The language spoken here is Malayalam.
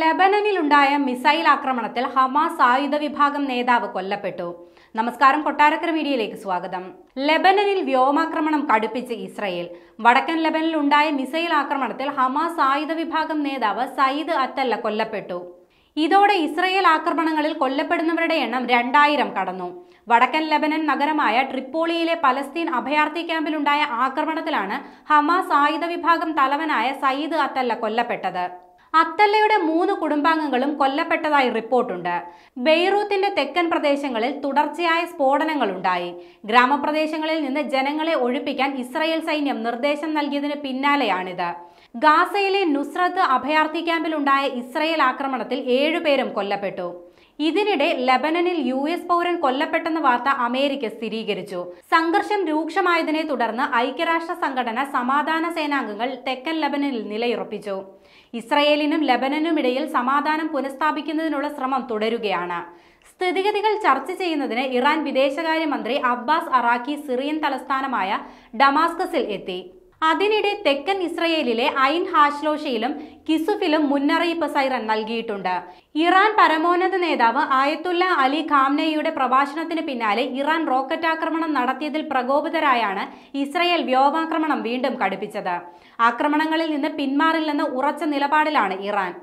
ലബനനിലുണ്ടായ മിസൈൽ ആക്രമണത്തിൽ ഹമാസ് ആയുധ വിഭാഗം നേതാവ് കൊല്ലപ്പെട്ടു നമസ്കാരം കൊട്ടാരക്കര വീഡിയോയിലേക്ക് സ്വാഗതം ലെബനനിൽ വ്യോമാക്രമണം കടുപ്പിച്ച് ഇസ്രയേൽ വടക്കൻ ലബനിൽ ഉണ്ടായ മിസൈൽ ആക്രമണത്തിൽ ഹമാസ് ആയുധ വിഭാഗം നേതാവ് സയ്യിദ് അത്തല്ല കൊല്ലപ്പെട്ടു ഇതോടെ ഇസ്രയേൽ ആക്രമണങ്ങളിൽ കൊല്ലപ്പെടുന്നവരുടെ എണ്ണം രണ്ടായിരം കടന്നു വടക്കൻ ലെബനൻ നഗരമായ ട്രിപ്പോളിയിലെ പലസ്തീൻ അഭയാർത്ഥി ക്യാമ്പിലുണ്ടായ ആക്രമണത്തിലാണ് ഹമാസ് ആയുധ വിഭാഗം തലവനായ സയ്യിദ് അത്തല്ല കൊല്ലപ്പെട്ടത് അത്തല്ലയുടെ മൂന്ന് കുടുംബാംഗങ്ങളും കൊല്ലപ്പെട്ടതായി റിപ്പോർട്ടുണ്ട് ബെയ്റൂത്തിന്റെ തെക്കൻ പ്രദേശങ്ങളിൽ തുടർച്ചയായ സ്ഫോടനങ്ങളുണ്ടായി ഗ്രാമപ്രദേശങ്ങളിൽ നിന്ന് ജനങ്ങളെ ഒഴിപ്പിക്കാൻ ഇസ്രയേൽ സൈന്യം നിർദ്ദേശം നൽകിയതിന് പിന്നാലെയാണിത് ഗാസയിലെ നുസ്രത്ത് അഭയാർത്ഥി ക്യാമ്പിലുണ്ടായ ഇസ്രയേൽ ആക്രമണത്തിൽ ഏഴുപേരും കൊല്ലപ്പെട്ടു ഇതിനിടെ ലബനനിൽ യു എസ് പൗരൻ കൊല്ലപ്പെട്ടെന്ന വാർത്ത അമേരിക്ക സ്ഥിരീകരിച്ചു സംഘർഷം രൂക്ഷമായതിനെ തുടർന്ന് ഐക്യരാഷ്ട്ര സംഘടന സമാധാന സേനാംഗങ്ങൾ തെക്കൻ ലബനനിൽ നിലയുറപ്പിച്ചു ഇസ്രയേലിനും ലബനനുമിടയിൽ സമാധാനം പുനഃസ്ഥാപിക്കുന്നതിനുള്ള ശ്രമം തുടരുകയാണ് സ്ഥിതിഗതികൾ ചർച്ച ചെയ്യുന്നതിന് ഇറാൻ വിദേശകാര്യമന്ത്രി അബ്ബാസ് അറാഖി സിറിയൻ തലസ്ഥാനമായ ഡമാസ്കസിൽ എത്തി അതിനിടെ തെക്കൻ ഇസ്രയേലിലെ ഐൻ ഹാഷ്ലോഷയിലും കിസുഫിലും മുന്നറിയിപ്പ് സൈറൻ നൽകിയിട്ടുണ്ട് ഇറാൻ പരമോന്നത നേതാവ് ആയത്തുല്ല അലി ഖാംനയുടെ പ്രഭാഷണത്തിന് പിന്നാലെ ഇറാൻ റോക്കറ്റ് ആക്രമണം നടത്തിയതിൽ പ്രകോപിതരായാണ് ഇസ്രയേൽ വ്യോമാക്രമണം വീണ്ടും കടുപ്പിച്ചത് ആക്രമണങ്ങളിൽ നിന്ന് പിന്മാറില്ലെന്ന ഉറച്ച നിലപാടിലാണ് ഇറാൻ